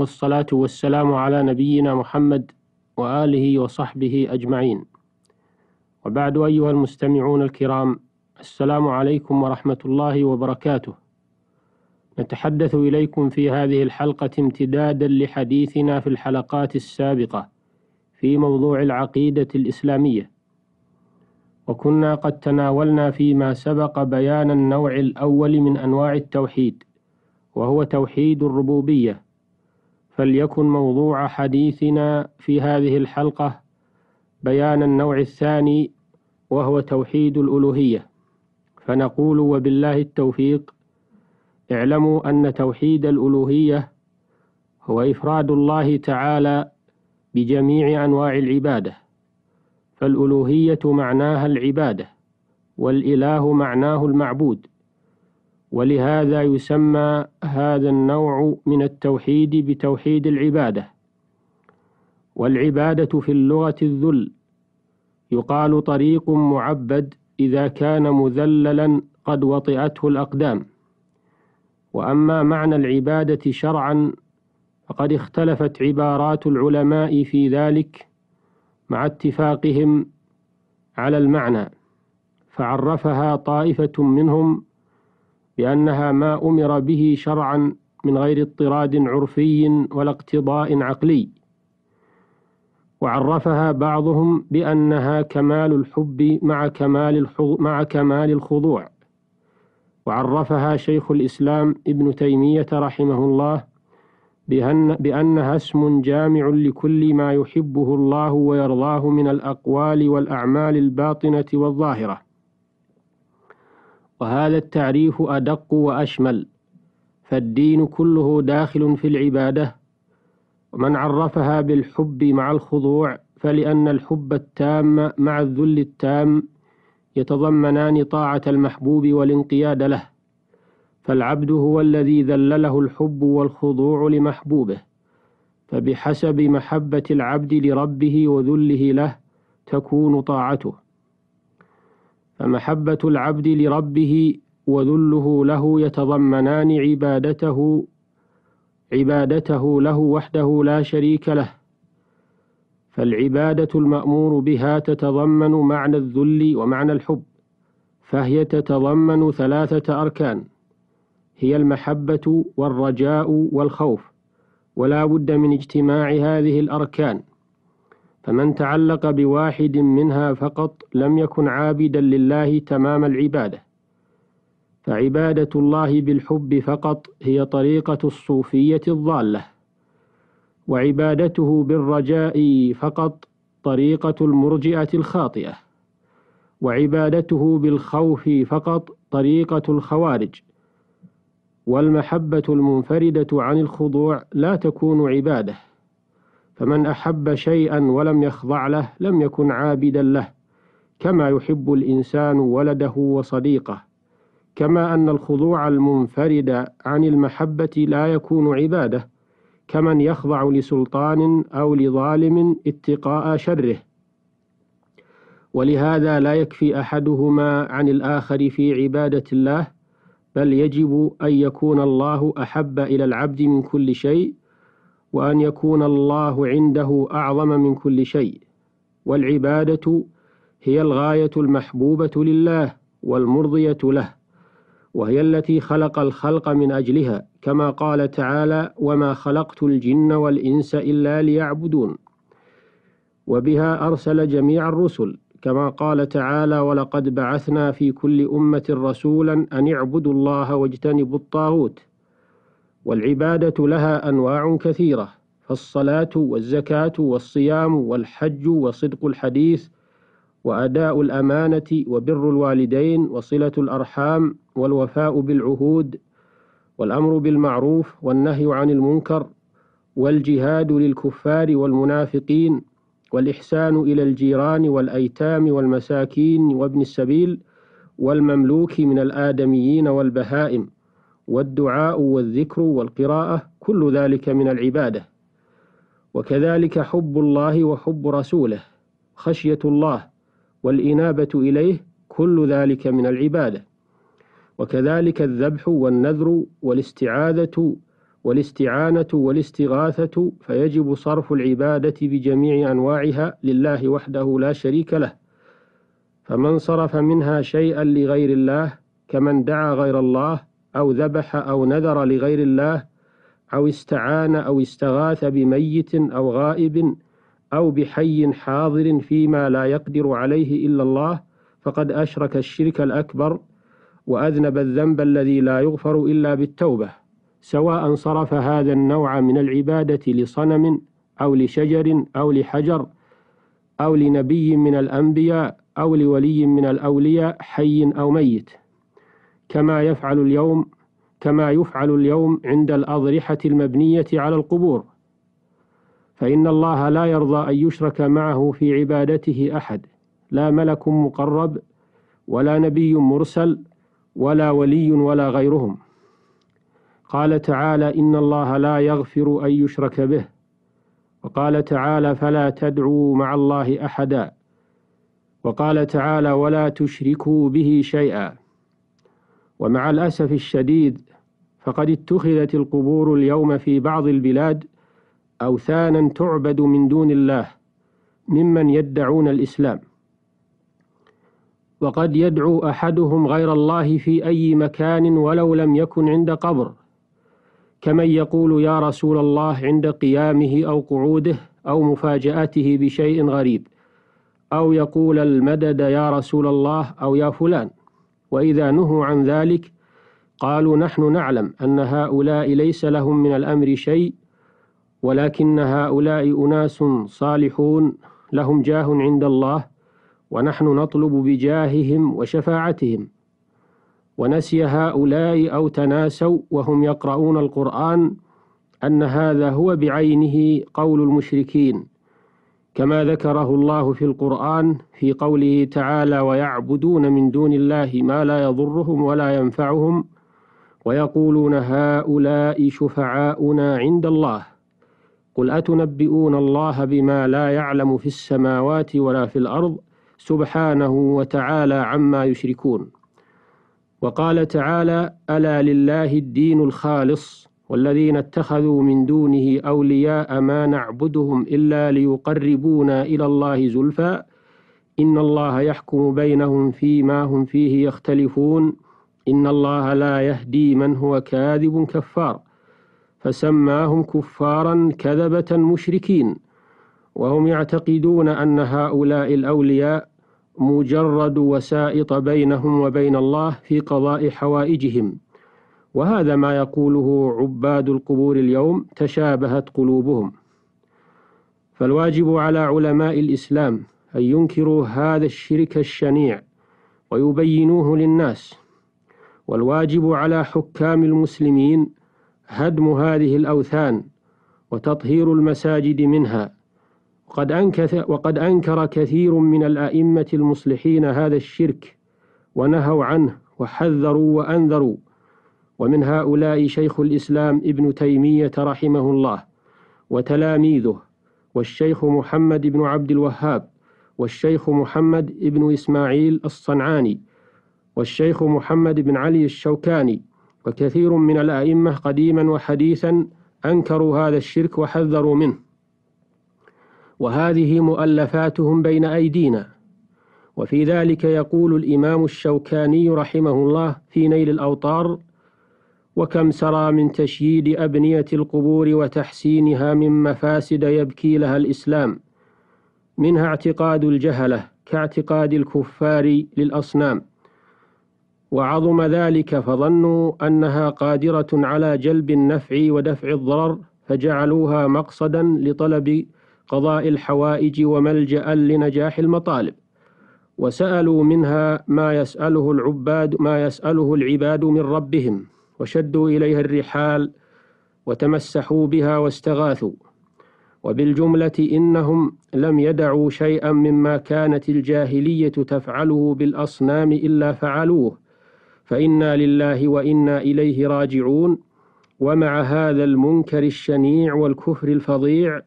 والصلاة والسلام على نبينا محمد وآله وصحبه أجمعين وبعد أيها المستمعون الكرام السلام عليكم ورحمة الله وبركاته نتحدث إليكم في هذه الحلقة امتدادا لحديثنا في الحلقات السابقة في موضوع العقيدة الإسلامية وكنا قد تناولنا فيما سبق بيان النوع الأول من أنواع التوحيد وهو توحيد الربوبية فليكن موضوع حديثنا في هذه الحلقة بيان النوع الثاني وهو توحيد الألوهية فنقول وبالله التوفيق اعلموا أن توحيد الألوهية هو إفراد الله تعالى بجميع أنواع العبادة فالألوهية معناها العبادة والإله معناه المعبود ولهذا يسمى هذا النوع من التوحيد بتوحيد العباده والعباده في اللغه الذل يقال طريق معبد اذا كان مذللا قد وطئته الاقدام واما معنى العباده شرعا فقد اختلفت عبارات العلماء في ذلك مع اتفاقهم على المعنى فعرفها طائفه منهم بأنها ما أمر به شرعا من غير اضطراد عرفي ولا اقتضاء عقلي وعرفها بعضهم بأنها كمال الحب مع كمال, مع كمال الخضوع وعرفها شيخ الإسلام ابن تيمية رحمه الله بأن بأنها اسم جامع لكل ما يحبه الله ويرضاه من الأقوال والأعمال الباطنة والظاهرة وهذا التعريف أدق وأشمل فالدين كله داخل في العبادة ومن عرفها بالحب مع الخضوع فلأن الحب التام مع الذل التام يتضمنان طاعة المحبوب والانقياد له فالعبد هو الذي ذلله الحب والخضوع لمحبوبه فبحسب محبة العبد لربه وذله له تكون طاعته فمحبة العبد لربه وذله له يتضمنان عبادته عبادته له وحده لا شريك له فالعبادة المأمور بها تتضمن معنى الذل ومعنى الحب فهي تتضمن ثلاثة أركان هي المحبة والرجاء والخوف ولا بد من اجتماع هذه الأركان فمن تعلق بواحد منها فقط لم يكن عابدا لله تمام العبادة فعبادة الله بالحب فقط هي طريقة الصوفية الضالة وعبادته بالرجاء فقط طريقة المرجئة الخاطئة وعبادته بالخوف فقط طريقة الخوارج والمحبة المنفردة عن الخضوع لا تكون عبادة فمن أحب شيئا ولم يخضع له لم يكن عابدا له كما يحب الإنسان ولده وصديقه كما أن الخضوع المنفرد عن المحبة لا يكون عبادة كمن يخضع لسلطان أو لظالم اتقاء شره ولهذا لا يكفي أحدهما عن الآخر في عبادة الله بل يجب أن يكون الله أحب إلى العبد من كل شيء وأن يكون الله عنده أعظم من كل شيء والعبادة هي الغاية المحبوبة لله والمرضية له وهي التي خلق الخلق من أجلها كما قال تعالى وما خلقت الجن والإنس إلا ليعبدون وبها أرسل جميع الرسل كما قال تعالى ولقد بعثنا في كل أمة رسولا أن اعبدوا الله واجتنبوا الطاغوت والعبادة لها أنواع كثيرة فالصلاة والزكاة والصيام والحج وصدق الحديث وأداء الأمانة وبر الوالدين وصلة الأرحام والوفاء بالعهود والأمر بالمعروف والنهي عن المنكر والجهاد للكفار والمنافقين والإحسان إلى الجيران والأيتام والمساكين وابن السبيل والمملوك من الآدميين والبهائم والدعاء والذكر والقراءة كل ذلك من العبادة وكذلك حب الله وحب رسوله خشية الله والإنابة إليه كل ذلك من العبادة وكذلك الذبح والنذر والاستعاذة والاستعانة والاستغاثة فيجب صرف العبادة بجميع أنواعها لله وحده لا شريك له فمن صرف منها شيئا لغير الله كمن دعا غير الله أو ذبح أو نذر لغير الله أو استعان أو استغاث بميت أو غائب أو بحي حاضر فيما لا يقدر عليه إلا الله فقد أشرك الشرك الأكبر وأذنب الذنب الذي لا يغفر إلا بالتوبة سواء صرف هذا النوع من العبادة لصنم أو لشجر أو لحجر أو لنبي من الأنبياء أو لولي من الأولياء حي أو ميت كما يفعل اليوم كما يفعل اليوم عند الأضرحة المبنية على القبور فإن الله لا يرضى أن يشرك معه في عبادته أحد لا ملك مقرب ولا نبي مرسل ولا ولي ولا غيرهم قال تعالى إن الله لا يغفر أن يشرك به وقال تعالى فلا تدعوا مع الله أحدا وقال تعالى ولا تشركوا به شيئا ومع الأسف الشديد فقد اتخذت القبور اليوم في بعض البلاد أوثانا تعبد من دون الله ممن يدعون الإسلام وقد يدعو أحدهم غير الله في أي مكان ولو لم يكن عند قبر كمن يقول يا رسول الله عند قيامه أو قعوده أو مفاجأته بشيء غريب أو يقول المدد يا رسول الله أو يا فلان وإذا نهوا عن ذلك قالوا نحن نعلم أن هؤلاء ليس لهم من الأمر شيء ولكن هؤلاء أناس صالحون لهم جاه عند الله ونحن نطلب بجاههم وشفاعتهم ونسي هؤلاء أو تناسوا وهم يقرؤون القرآن أن هذا هو بعينه قول المشركين كما ذكره الله في القرآن في قوله تعالى ويعبدون من دون الله ما لا يضرهم ولا ينفعهم ويقولون هؤلاء شفعاؤنا عند الله قل أتنبئون الله بما لا يعلم في السماوات ولا في الأرض سبحانه وتعالى عما يشركون وقال تعالى ألا لله الدين الخالص والذين اتخذوا من دونه أولياء ما نعبدهم إلا ليقربونا إلى الله زلفى إن الله يحكم بينهم فيما هم فيه يختلفون إن الله لا يهدي من هو كاذب كفار فسماهم كفارا كذبة مشركين وهم يعتقدون أن هؤلاء الأولياء مجرد وسائط بينهم وبين الله في قضاء حوائجهم وهذا ما يقوله عباد القبور اليوم تشابهت قلوبهم فالواجب على علماء الإسلام أن ينكروا هذا الشرك الشنيع ويبينوه للناس والواجب على حكام المسلمين هدم هذه الأوثان وتطهير المساجد منها وقد, أنكث وقد أنكر كثير من الأئمة المصلحين هذا الشرك ونهوا عنه وحذروا وأنذروا ومن هؤلاء شيخ الإسلام ابن تيمية رحمه الله وتلاميذه والشيخ محمد بن عبد الوهاب والشيخ محمد بن إسماعيل الصنعاني والشيخ محمد بن علي الشوكاني وكثير من الأئمة قديما وحديثا أنكروا هذا الشرك وحذروا منه وهذه مؤلفاتهم بين أيدينا وفي ذلك يقول الإمام الشوكاني رحمه الله في نيل الأوطار وكم سرى من تشييد أبنية القبور وتحسينها من مفاسد يبكي لها الإسلام منها اعتقاد الجهلة كاعتقاد الكفار للأصنام وعظم ذلك فظنوا أنها قادرة على جلب النفع ودفع الضرر فجعلوها مقصدا لطلب قضاء الحوائج وملجأ لنجاح المطالب وسألوا منها ما يسأله العباد ما يسأله العباد من ربهم وشدوا إليها الرحال وتمسحوا بها واستغاثوا وبالجملة إنهم لم يدعوا شيئا مما كانت الجاهلية تفعله بالأصنام إلا فعلوه فإنا لله وإنا إليه راجعون ومع هذا المنكر الشنيع والكفر الفظيع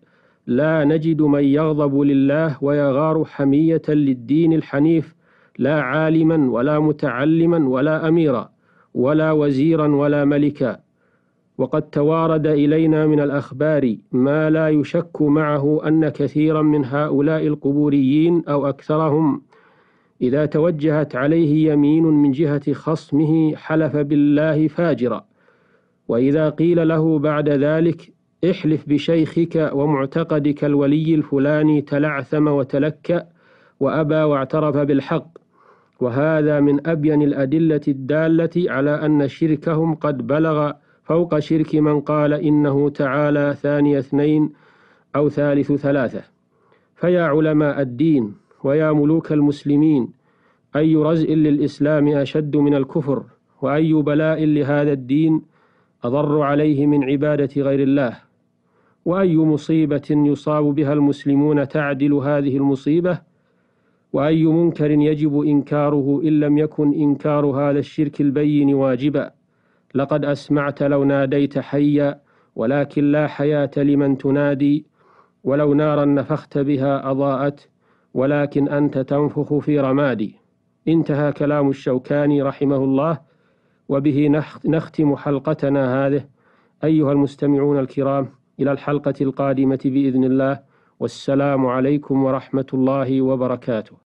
لا نجد من يغضب لله ويغار حمية للدين الحنيف لا عالما ولا متعلما ولا أميرا ولا وزيرا ولا ملكا وقد توارد إلينا من الأخبار ما لا يشك معه أن كثيرا من هؤلاء القبوريين أو أكثرهم إذا توجهت عليه يمين من جهة خصمه حلف بالله فاجرا وإذا قيل له بعد ذلك احلف بشيخك ومعتقدك الولي الفلاني تلعثم وتلكأ وأبى واعترف بالحق وهذا من أبين الأدلة الدالة على أن شركهم قد بلغ فوق شرك من قال إنه تعالى ثاني اثنين أو ثالث ثلاثة فيا علماء الدين ويا ملوك المسلمين أي رزء للإسلام أشد من الكفر وأي بلاء لهذا الدين أضر عليه من عبادة غير الله وأي مصيبة يصاب بها المسلمون تعدل هذه المصيبة وأي منكر يجب إنكاره إن لم يكن إنكار هذا الشرك البين واجبا لقد أسمعت لو ناديت حيا ولكن لا حياة لمن تنادي ولو نارا نفخت بها أضاءت ولكن أنت تنفخ في رمادي انتهى كلام الشوكاني رحمه الله وبه نختم حلقتنا هذه أيها المستمعون الكرام إلى الحلقة القادمة بإذن الله والسلام عليكم ورحمة الله وبركاته